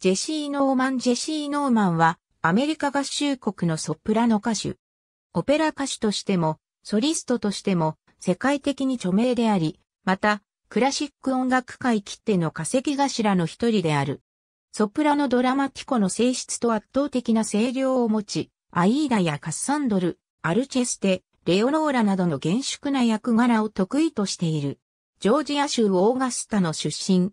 ジェシー・ノーマン・ジェシー・ノーマンは、アメリカ合衆国のソプラノ歌手。オペラ歌手としても、ソリストとしても、世界的に著名であり、また、クラシック音楽界きっての稼ぎ頭の一人である。ソプラノドラマティコの性質と圧倒的な声量を持ち、アイーダやカッサンドル、アルチェステ、レオノーラなどの厳粛な役柄を得意としている。ジョージア州オーガスタの出身、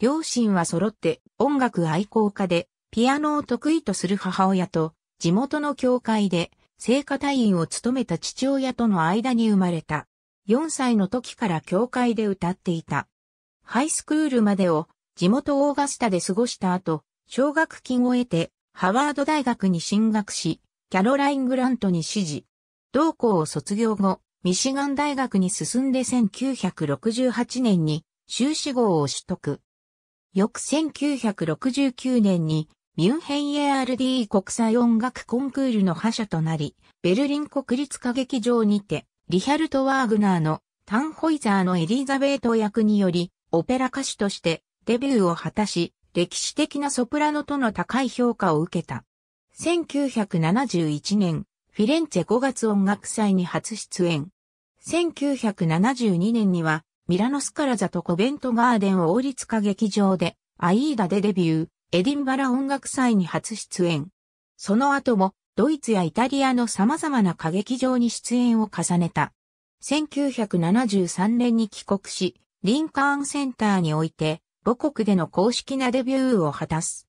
両親は揃って音楽愛好家で、ピアノを得意とする母親と、地元の教会で、聖歌隊員を務めた父親との間に生まれた。4歳の時から教会で歌っていた。ハイスクールまでを地元オーガスタで過ごした後、奨学金を得て、ハワード大学に進学し、キャロライン・グラントに指示。同校を卒業後、ミシガン大学に進んで1968年に修士号を取得。翌1969年にミュンヘン ARD 国際音楽コンクールの覇者となり、ベルリン国立歌劇場にて、リヒャルト・ワーグナーのタンホイザーのエリザベート役により、オペラ歌手としてデビューを果たし、歴史的なソプラノとの高い評価を受けた。1971年、フィレンツェ5月音楽祭に初出演。1972年にはミラノスカラザとコベントガーデン王立歌劇場で、アイーダでデビュー、エディンバラ音楽祭に初出演。その後も、ドイツやイタリアの様々な歌劇場に出演を重ねた。1973年に帰国し、リンカーンセンターにおいて、母国での公式なデビューを果たす。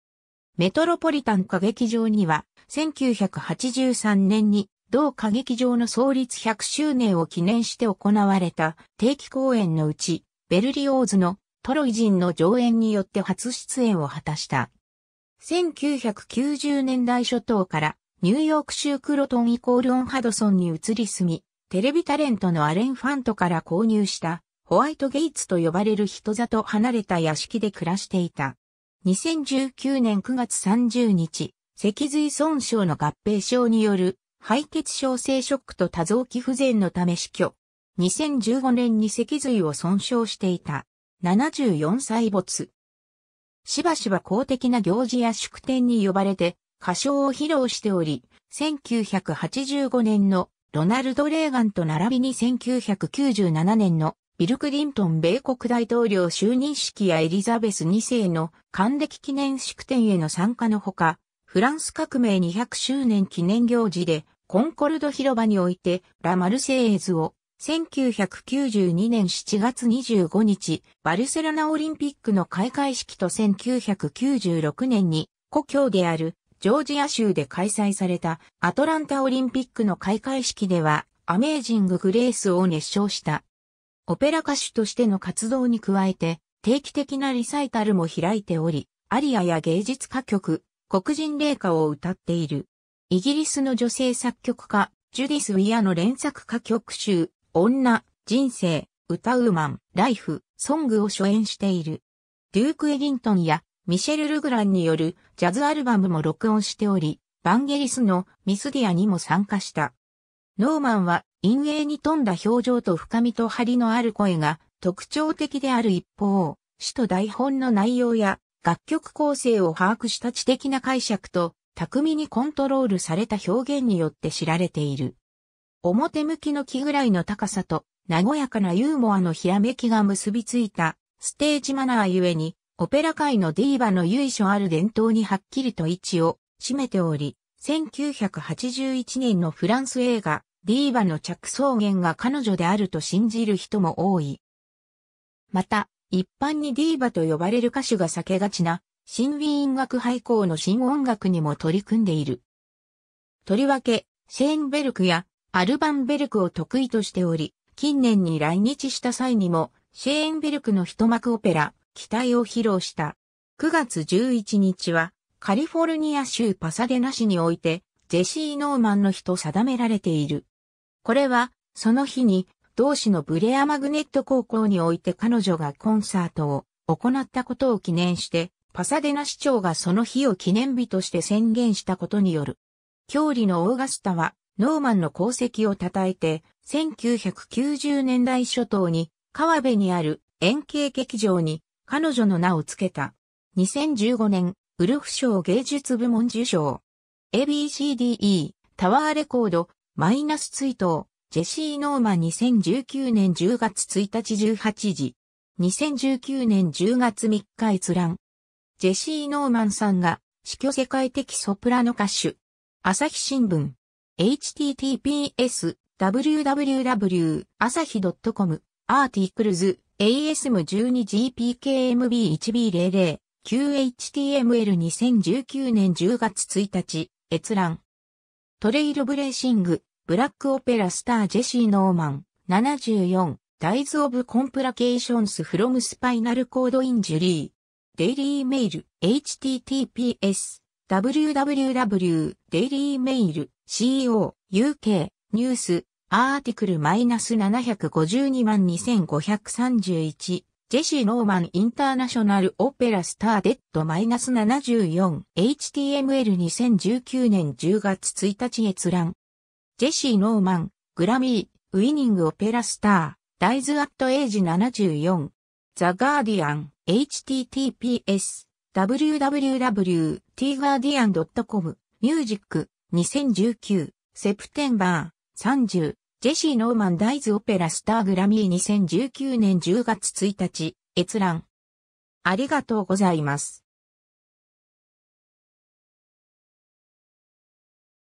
メトロポリタン歌劇場には、1983年に同歌劇場の創立100周年を記念して行われた定期公演のうち、ベルリオーズのトロイ人の上演によって初出演を果たした。1990年代初頭からニューヨーク州クロトンイコールオンハドソンに移り住み、テレビタレントのアレン・ファントから購入したホワイトゲイツと呼ばれる人里離れた屋敷で暮らしていた。2019年9月30日、脊髄損傷の合併症による敗血症性ショックと多臓器不全のため死去。2015年に脊髄を損傷していた。74歳没。しばしば公的な行事や祝典に呼ばれて歌唱を披露しており、1985年のロナルド・レーガンと並びに1997年のビル・クリントン米国大統領就任式やエリザベス2世の還暦記念祝典への参加のほか、フランス革命200周年記念行事でコンコルド広場において、ラ・マルセイエズを、1992年7月25日、バルセロナオリンピックの開会式と1996年に、故郷である、ジョージア州で開催された、アトランタオリンピックの開会式では、アメージング・グレースを熱唱した。オペラ歌手としての活動に加えて、定期的なリサイタルも開いており、アリアや芸術歌曲、黒人霊歌を歌っている。イギリスの女性作曲家、ジュディス・ウィアの連作歌曲集、女、人生、歌うマン、ライフ、ソングを初演している。デューク・エィントンやミシェル・ルグランによるジャズアルバムも録音しており、バンゲリスのミスディアにも参加した。ノーマンは陰影に富んだ表情と深みと張りのある声が特徴的である一方、詩と台本の内容や楽曲構成を把握した知的な解釈と巧みにコントロールされた表現によって知られている。表向きの木ぐらいの高さと、和やかなユーモアのひらめきが結びついた、ステージマナーゆえに、オペラ界のディーバの由緒ある伝統にはっきりと位置を占めており、1981年のフランス映画、ディーバの着想源が彼女であると信じる人も多い。また、一般にディーバと呼ばれる歌手が避けがちな新ウィーン学廃校の新音楽にも取り組んでいる。とりわけ、シェーンベルクやアルバンベルクを得意としており、近年に来日した際にも、シェーンベルクの一幕オペラ、期待を披露した。9月11日は、カリフォルニア州パサデナ市において、ジェシー・ノーマンの日と定められている。これは、その日に、同市のブレアマグネット高校において彼女がコンサートを行ったことを記念して、パサデナ市長がその日を記念日として宣言したことによる。郷里のオーガスタは、ノーマンの功績を称えて、1990年代初頭に、川辺にある円形劇場に彼女の名を付けた。2015年、ウルフ賞芸術部門受賞。ABCDE、タワーレコード、マイナス追悼、ジェシー・ノーマン2019年10月1日18時。2019年10月3日閲覧。ジェシー・ノーマンさんが死去世界的ソプラノ歌手。朝日新聞。https www 朝日 .com アーティクルズ ASM12GPKMB1B00 QHTML2019 年10月1日閲覧トレイルブレーシングブラックオペラスタージェシー・ノーマン74ダイズ・オブ・コンプラケーションス・フロム・スパイナル・コード・インジュリーデイリーメール、https、www.dailymail.co.uk、ニュース、アーティクル -7522531、ジェシー・ノーマン・インターナショナル・オペラ・スター・デッド -74、HTML2019 年10月1日閲覧。ジェシー・ノーマン、グラミー、ウィニング・オペラ・スター、ダイズ・アット・エイジ74、ザ・ガーディアン、https、www.tguardian.com、ミュージック、2019、セプテンバー、30、ジェシー・ノーマン・ダイズ・オペラ・スター・グラミー2019年10月1日、閲覧。ありがとうございます。